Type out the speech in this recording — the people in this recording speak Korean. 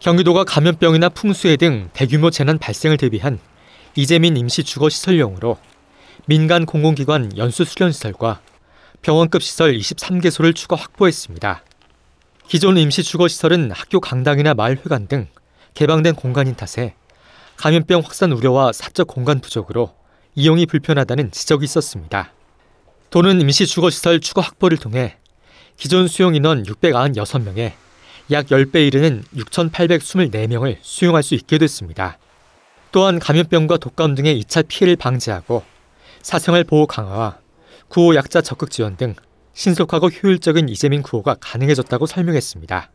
경기도가 감염병이나 풍수해 등 대규모 재난 발생을 대비한 이재민 임시 주거 시설용으로 민간 공공기관 연수 수련 시설과 병원급 시설 23개소를 추가 확보했습니다. 기존 임시 주거 시설은 학교 강당이나 마을 회관 등 개방된 공간인 탓에 감염병 확산 우려와 사적 공간 부족으로 이용이 불편하다는 지적이 있었습니다. 도는 임시 주거 시설 추가 확보를 통해 기존 수용 인원 696명에 약 10배 이르는 6,824명을 수용할 수 있게 됐습니다. 또한 감염병과 독감 등의 2차 피해를 방지하고 사생활 보호 강화와 구호 약자 적극 지원 등 신속하고 효율적인 이재민 구호가 가능해졌다고 설명했습니다.